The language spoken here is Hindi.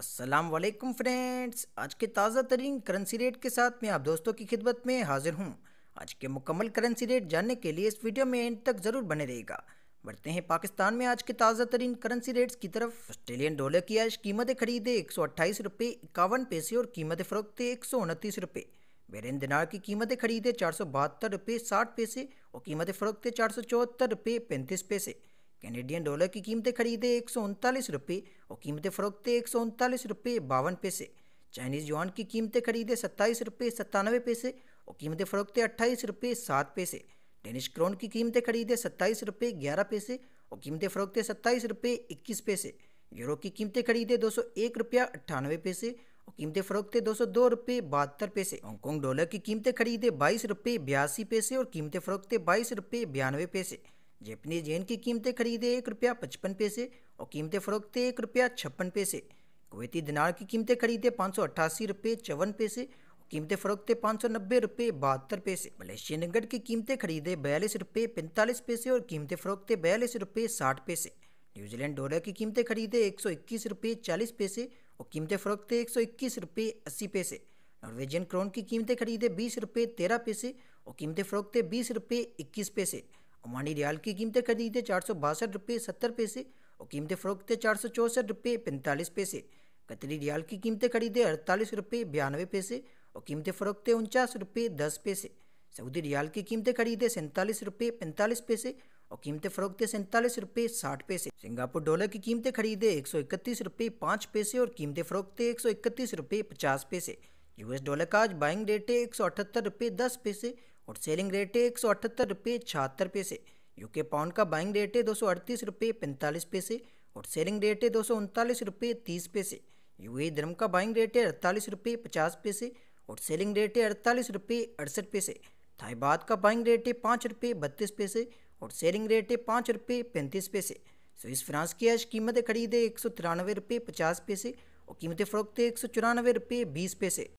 असलम फ्रेंड्स आज के ताज़ा तरीन करेंसी रेट के साथ मैं आप दोस्तों की खिदमत में हाजिर हूँ आज के मुकम्मल करेंसी रेट जानने के लिए इस वीडियो में एंड तक ज़रूर बने रहेगा बढ़ते हैं पाकिस्तान में आज के ताज़ा तरीन करेंसी रेट्स की तरफ ऑस्ट्रेलियन डॉलर की आज कीमतें खरीदे एक सौ अट्ठाईस रुपये इक्यावन पैसे और कीमत फ़रोख्ते एक सौ उनतीस रुपये बेरेन दिनार की कीमतें खरीदे चार सौ बहत्तर रुपये साठ पैसे और कीमत फ़रोख्ते चार सौ चौहत्तर रुपये पैंतीस पैसे कैनेडियन डॉलर की कीमतें खरीदे एक सौ उनतालीस रुपये और कीमतें फरोखते एक सौ उनतालीस रुपये बावन पैसे चाइनीज़ युआन की कीमतें खरीदे सत्ताईस रुपये सत्तानवे पैसे और कीमतें फरोखते अट्ठाईस रुपये सात पैसे डेनिश क्रोन की कीमतें खरीदे सत्ताईस रुपये ग्यारह पैसे और कीमतें फरोखते सत्ताईस रुपये इक्कीस पैसे यूरो की कीमतें खरीदे दो सौ एक रुपया अट्ठानवे पैसे और कीमतें फरोखते दो सौ दो रुपये बहत्तर पैसे हांगकॉन्ग डॉलर की कीमतें खरीदे बाईस रुपये बयासी पैसे और कीमतें फरोखते बाईस रुपये बयानवे पैसे जैपनीज येन की कीमतें खरीदे एक रुपया पचपन पैसे और कीमतें फरोखते एक रुपया छप्पन पैसे कुवैती दिनार की कीमतें खरीदे पाँच सौ अट्ठासी रुपये चौवन पैसे कीमतें फरोखते पाँच सौ नब्बे रुपये बहत्तर पैसे मलेशियन रिंगट की कीमतें खरीदे बयालीस रुपये पैंतालीस पैसे और कीमतें फरोखते बयालीस रुपये साठ पैसे न्यूजीलैंड डॉलर की कीमतें खरीदे एक सौ इक्कीस रुपये चालीस पैसे और कीमतें फरोखते एक सौ इक्कीस रुपये अस्सी पैसे नॉर्वेजियन क्रोन की कीमतें खरीदे बीस रुपये तेरह पैसे और कीमतें फरोखते बीस रुपये इक्कीस पैसे ओमानी रियाल की कीमतें खरीदे चार सौ बासठ रुपये सत्तर पैसे और कीमतें फरोखते चार सौ चौंसठ रुपये पैंतालीस पैसे कतरी रियाल की कीमतें खरीदे अड़तालीस रुपये बयानवे पैसे और कीमतें फ़रोख्तें उनचास रुपये दस पैसे सऊदी रियाल की कीमतें खरीदे सैंतालीस रुपये पैंतालीस पैसे और कीमतें फरोखते सैंतालीस रुपये साठ पैसे सिंगापुर डॉलर की कीमतें खरीदे एक सौ इकतीस रुपये पाँच पैसे और कीमतें फरोखते एक सौ इकतीस रुपये पचास पैसे यूएस डॉलर का आज बाइंग रेट है एक सौ अठहत्तर रुपये दस पैसे और सेलिंग रेट है एक सौ अठहत्तर रुपये छहत्तर पैसे यूके पाउंड का बाइंग रेट है दो सौ अड़तीस रुपये पैंतालीस पैसे और सेलिंग रेट है दो सौ उनतालीस रुपये तीस पैसे यू ए धर्म का बाइंग रेट है अड़तालीस रुपये पचास पैसे और सेलिंग रेट है अड़तालीस रुपये अड़सठ पैसे थाईबाद का बाइंग रेट है पाँच रुपये बत्तीस पैसे और सेलिंग रेट है पाँच रुपये पैंतीस पैसे स्विस फ्रांस की आज कीमतें खरीदे एक सौ तिरानवे रुपये पचास पैसे और कीमतें फरोख्ते एक सौ चौरानवे रुपये बीस पैसे